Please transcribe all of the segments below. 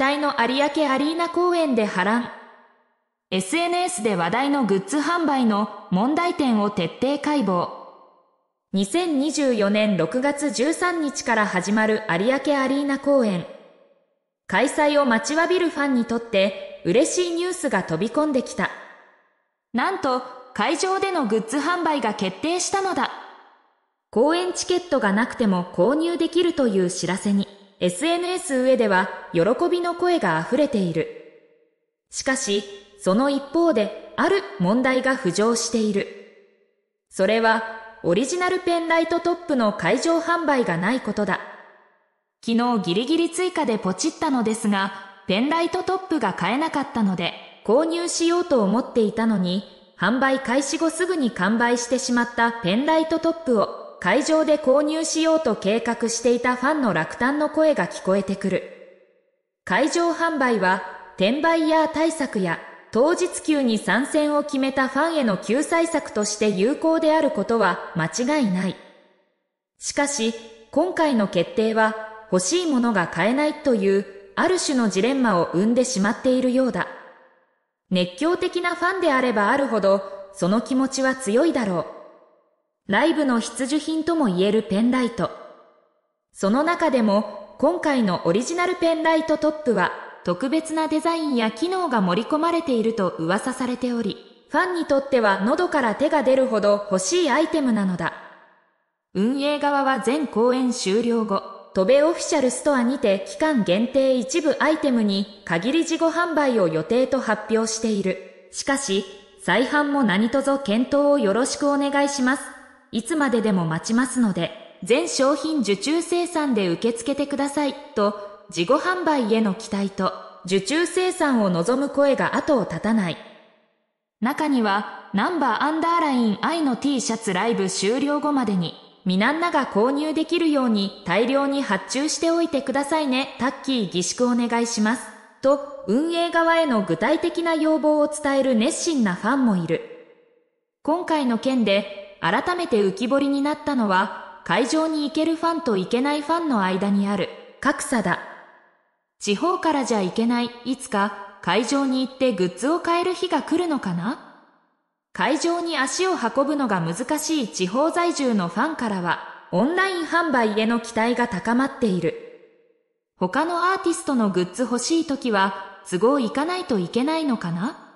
待の有明アリーナ公演で波乱。SNS で話題のグッズ販売の問題点を徹底解剖。2024年6月13日から始まる有明アリーナ公演。開催を待ちわびるファンにとって嬉しいニュースが飛び込んできた。なんと会場でのグッズ販売が決定したのだ。公演チケットがなくても購入できるという知らせに。SNS 上では喜びの声が溢れている。しかし、その一方である問題が浮上している。それは、オリジナルペンライトトップの会場販売がないことだ。昨日ギリギリ追加でポチったのですが、ペンライトトップが買えなかったので、購入しようと思っていたのに、販売開始後すぐに完売してしまったペンライトトップを会場で購入しようと計画していたファンの落胆の声が聞こえてくる。会場販売は、転売ヤー対策や、当日級に参戦を決めたファンへの救済策として有効であることは間違いない。しかし、今回の決定は、欲しいものが買えないという、ある種のジレンマを生んでしまっているようだ。熱狂的なファンであればあるほど、その気持ちは強いだろう。内部の必需品とも言えるペンライト。その中でも今回のオリジナルペンライトトップは特別なデザインや機能が盛り込まれていると噂されており、ファンにとっては喉から手が出るほど欲しいアイテムなのだ。運営側は全公演終了後、トベオフィシャルストアにて期間限定一部アイテムに限り事後販売を予定と発表している。しかし、再販も何卒検討をよろしくお願いします。いつまででも待ちますので、全商品受注生産で受け付けてくださいと、事後販売への期待と、受注生産を望む声が後を絶たない。中には、ナンバーアンダーライン I の T シャツライブ終了後までに、みなんなが購入できるように大量に発注しておいてくださいね、タッキー儀式お願いします。と、運営側への具体的な要望を伝える熱心なファンもいる。今回の件で改めて浮き彫りになったのは、会場に行けるファンと行けないファンの間にある格差だ。地方からじゃ行けない、いつか会場に行ってグッズを買える日が来るのかな会場に足を運ぶのが難しい地方在住のファンからは、オンライン販売への期待が高まっている。他のアーティストのグッズ欲しい時は、都合いかないといけないのかな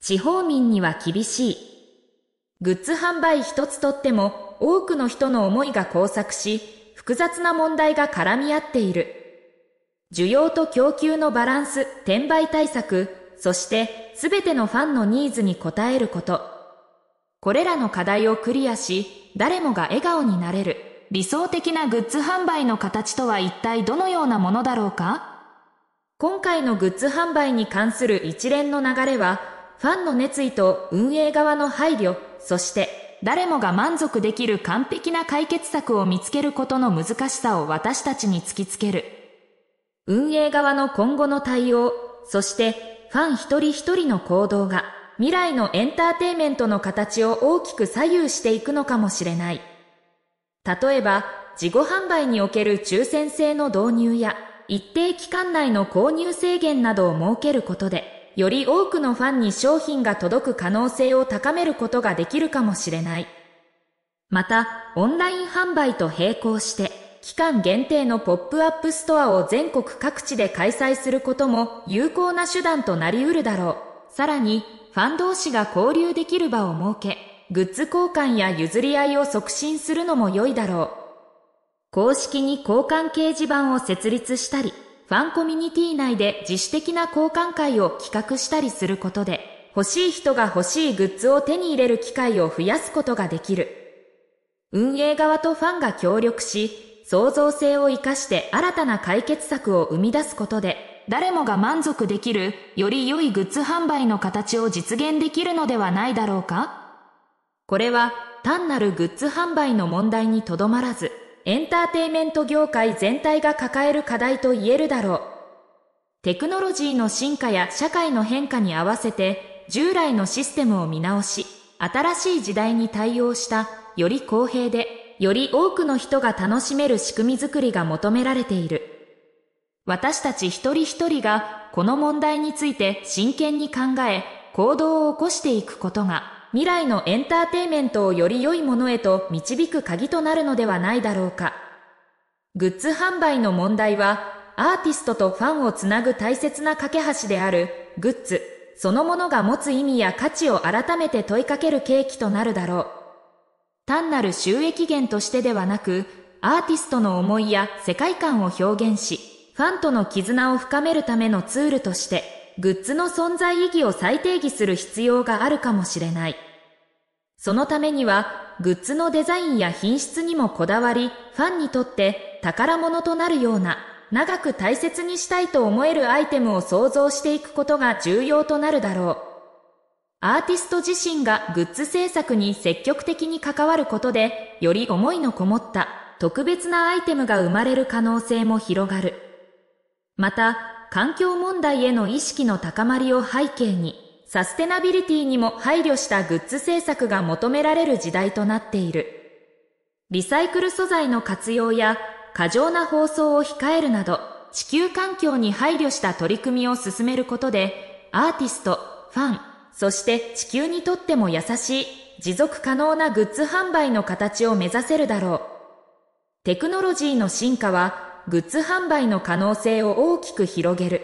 地方民には厳しい。グッズ販売一つとっても多くの人の思いが交錯し、複雑な問題が絡み合っている。需要と供給のバランス、転売対策、そしてすべてのファンのニーズに応えること。これらの課題をクリアし、誰もが笑顔になれる。理想的なグッズ販売の形とは一体どのようなものだろうか今回のグッズ販売に関する一連の流れは、ファンの熱意と運営側の配慮、そして誰もが満足できる完璧な解決策を見つけることの難しさを私たちに突きつける。運営側の今後の対応、そしてファン一人一人の行動が未来のエンターテイメントの形を大きく左右していくのかもしれない。例えば、自己販売における抽選制の導入や一定期間内の購入制限などを設けることで、より多くのファンに商品が届く可能性を高めることができるかもしれない。また、オンライン販売と並行して、期間限定のポップアップストアを全国各地で開催することも有効な手段となり得るだろう。さらに、ファン同士が交流できる場を設け、グッズ交換や譲り合いを促進するのも良いだろう。公式に交換掲示板を設立したり、ファンコミュニティ内で自主的な交換会を企画したりすることで、欲しい人が欲しいグッズを手に入れる機会を増やすことができる。運営側とファンが協力し、創造性を活かして新たな解決策を生み出すことで、誰もが満足できる、より良いグッズ販売の形を実現できるのではないだろうかこれは単なるグッズ販売の問題にとどまらず、エンターテイメント業界全体が抱える課題と言えるだろう。テクノロジーの進化や社会の変化に合わせて、従来のシステムを見直し、新しい時代に対応した、より公平で、より多くの人が楽しめる仕組みづくりが求められている。私たち一人一人がこの問題について真剣に考え、行動を起こしていくことが未来のエンターテイメントをより良いものへと導く鍵となるのではないだろうか。グッズ販売の問題は、アーティストとファンをつなぐ大切な架け橋であるグッズそのものが持つ意味や価値を改めて問いかける契機となるだろう。単なる収益源としてではなく、アーティストの思いや世界観を表現し、ファンとの絆を深めるためのツールとして、グッズの存在意義を再定義する必要があるかもしれない。そのためには、グッズのデザインや品質にもこだわり、ファンにとって宝物となるような、長く大切にしたいと思えるアイテムを創造していくことが重要となるだろう。アーティスト自身がグッズ制作に積極的に関わることで、より思いのこもった特別なアイテムが生まれる可能性も広がる。また、環境問題への意識の高まりを背景に、サステナビリティにも配慮したグッズ制作が求められる時代となっている。リサイクル素材の活用や過剰な包装を控えるなど、地球環境に配慮した取り組みを進めることで、アーティスト、ファン、そして地球にとっても優しい、持続可能なグッズ販売の形を目指せるだろう。テクノロジーの進化はグッズ販売の可能性を大きく広げる。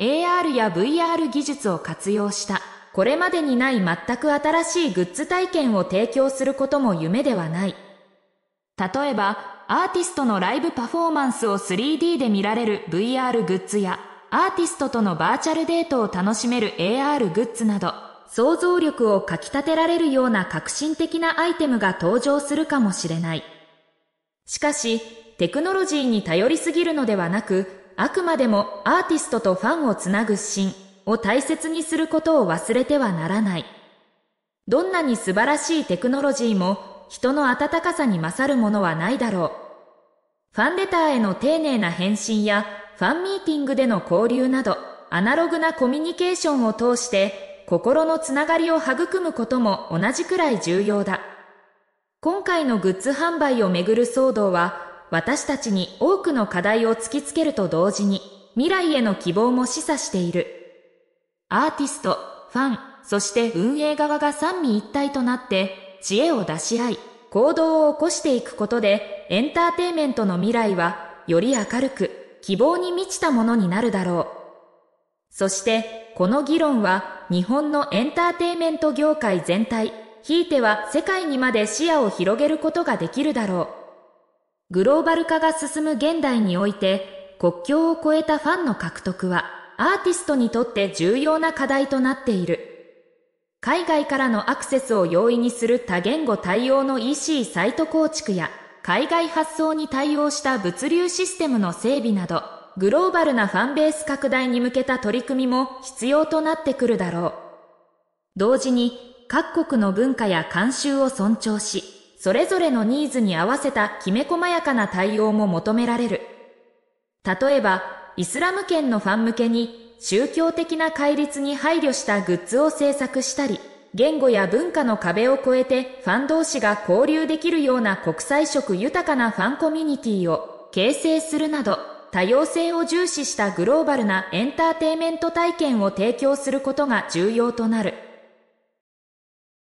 AR や VR 技術を活用した、これまでにない全く新しいグッズ体験を提供することも夢ではない。例えば、アーティストのライブパフォーマンスを 3D で見られる VR グッズや、アーティストとのバーチャルデートを楽しめる AR グッズなど、想像力をかき立てられるような革新的なアイテムが登場するかもしれない。しかし、テクノロジーに頼りすぎるのではなく、あくまでもアーティストとファンをつなぐ芯を大切にすることを忘れてはならない。どんなに素晴らしいテクノロジーも人の温かさに勝るものはないだろう。ファンレターへの丁寧な返信やファンミーティングでの交流など、アナログなコミュニケーションを通して心のつながりを育むことも同じくらい重要だ。今回のグッズ販売をめぐる騒動は私たちに多くの課題を突きつけると同時に未来への希望も示唆している。アーティスト、ファン、そして運営側が三位一体となって知恵を出し合い、行動を起こしていくことでエンターテイメントの未来はより明るく希望に満ちたものになるだろう。そしてこの議論は日本のエンターテイメント業界全体、ひいては世界にまで視野を広げることができるだろう。グローバル化が進む現代において、国境を越えたファンの獲得は、アーティストにとって重要な課題となっている。海外からのアクセスを容易にする多言語対応の EC サイト構築や、海外発送に対応した物流システムの整備など、グローバルなファンベース拡大に向けた取り組みも必要となってくるだろう。同時に、各国の文化や慣習を尊重し、それぞれのニーズに合わせたきめ細やかな対応も求められる。例えば、イスラム圏のファン向けに宗教的な戒律に配慮したグッズを制作したり、言語や文化の壁を越えてファン同士が交流できるような国際色豊かなファンコミュニティを形成するなど、多様性を重視したグローバルなエンターテイメント体験を提供することが重要となる。